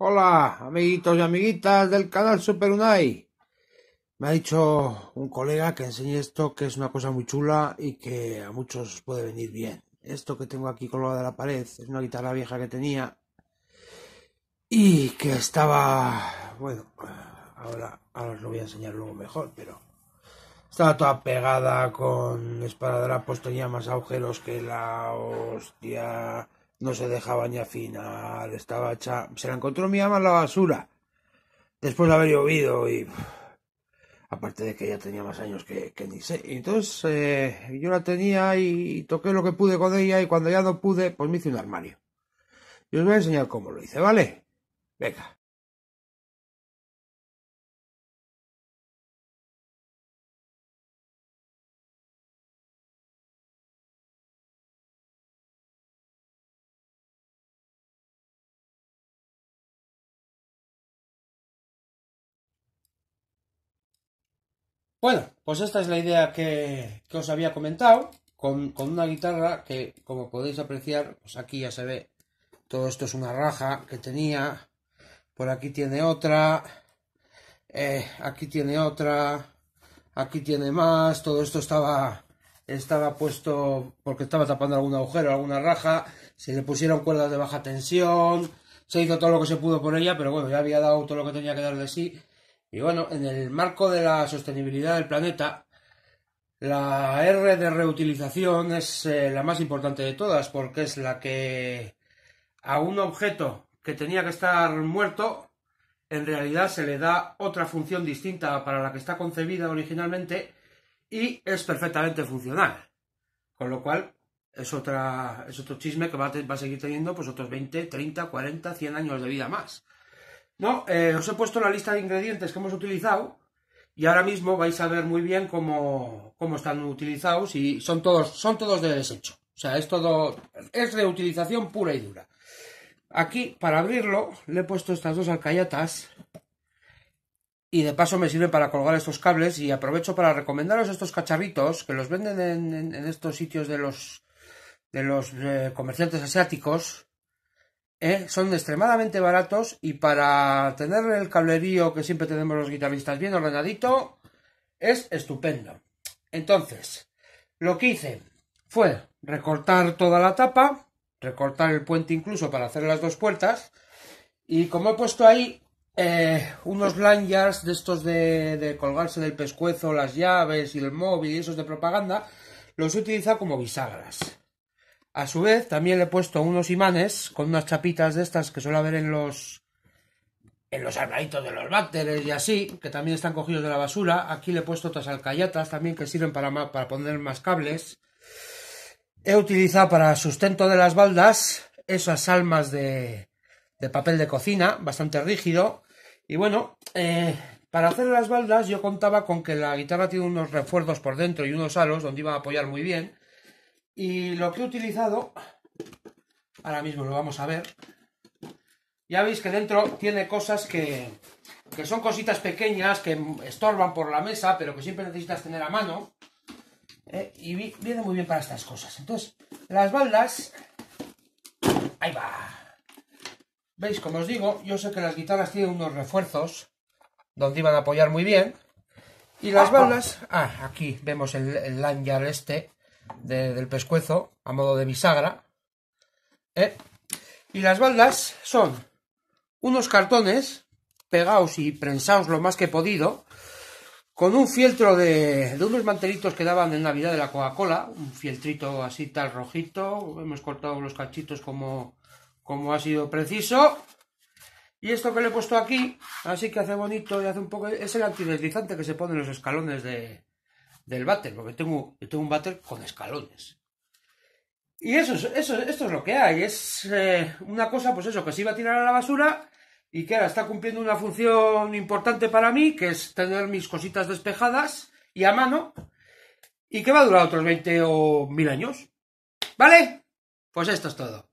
Hola, amiguitos y amiguitas del canal Super Unai. Me ha dicho un colega que enseñe esto, que es una cosa muy chula y que a muchos puede venir bien. Esto que tengo aquí colgado de la pared es una guitarra vieja que tenía y que estaba, bueno, ahora, ahora os lo voy a enseñar luego mejor, pero estaba toda pegada con esparadrapos, pues tenía más agujeros que la hostia no se dejaba ni afinar, estaba hecha... Se la encontró mi ama en la basura, después de haber llovido y... Aparte de que ya tenía más años que, ni sé. Entonces eh, yo la tenía y toqué lo que pude con ella y cuando ya no pude, pues me hice un armario. Y os voy a enseñar cómo lo hice, ¿vale? Venga. Bueno, pues esta es la idea que, os había comentado, con, con, una guitarra que, como podéis apreciar, pues aquí ya se ve, todo esto es una raja que tenía, por aquí tiene otra, eh, aquí tiene otra, aquí tiene más, todo esto estaba estaba puesto porque estaba tapando algún agujero, alguna raja, se le pusieron cuerdas de baja tensión, se hizo todo lo que se pudo por ella, pero bueno, ya había dado todo lo que tenía que dar de sí y bueno, en el marco de la sostenibilidad del planeta, la R de reutilización es eh, la más importante de todas porque es la que a un objeto que tenía que estar muerto, en realidad se le da otra función distinta para la que está concebida originalmente y es perfectamente funcional. Con lo cual es, otra, es otro chisme que va a, seguir teniendo pues otros 20, 30, 40, 100 años de vida más. No, eh, os he puesto la lista de ingredientes que hemos utilizado y ahora mismo vais a ver muy bien cómo, están utilizados y son todos, son todos de desecho. O sea, es todo, es reutilización pura y dura. Aquí, para abrirlo, le he puesto estas dos alcayatas y de paso me sirve para colgar estos cables y aprovecho para recomendaros estos cacharritos que los venden en, estos sitios de los, de los eh, comerciantes asiáticos ¿eh? son extremadamente baratos y para tener el cablerío que siempre tenemos los guitarristas bien ordenadito, es estupendo. Entonces, lo que hice fue recortar toda la tapa, recortar el puente incluso para hacer las dos puertas, y como he puesto ahí eh, unos lanyards de estos de, colgarse del pescuezo, las llaves y el móvil y esos de propaganda, los he utilizado como bisagras. A su vez, también le he puesto unos imanes con unas chapitas de estas que suele haber en los en los armaditos de los bacteres y así, que también están cogidos de la basura. Aquí le he puesto otras alcayatas también que sirven para, para poner más cables. He utilizado para sustento de las baldas esas almas de, de papel de cocina, bastante rígido. Y bueno, eh, para hacer las baldas yo contaba con que la guitarra tiene unos refuerzos por dentro y unos alos donde iba a apoyar muy bien. Y lo que he utilizado, ahora mismo lo vamos a ver. Ya veis que dentro tiene cosas que, son cositas pequeñas que estorban por la mesa, pero que siempre necesitas tener a mano. Eh, y viene muy bien para estas cosas. Entonces, las baldas, ahí va. ¿Veis? Como os digo, yo sé que las guitarras tienen unos refuerzos donde iban a apoyar muy bien. Y las baldas, ah, aquí vemos el, el este, del pescuezo a modo de bisagra. ¿eh? Y las baldas son unos cartones pegados y prensaos lo más que he podido, con un fieltro de, unos mantelitos que daban en Navidad de la Coca-Cola, un fieltrito así tal rojito, hemos cortado los cachitos como, como ha sido preciso. Y esto que le he puesto aquí, así que hace bonito y hace un poco... Es el antideslizante que se pone en los escalones de, del váter, porque tengo, tengo un váter con escalones. Y eso, eso, esto es lo que hay, es eh, una cosa, pues eso, que se iba a tirar a la basura y que ahora está cumpliendo una función importante para mí, que es tener mis cositas despejadas y a mano, y que va a durar otros 20 o mil años. ¿Vale? Pues esto es todo.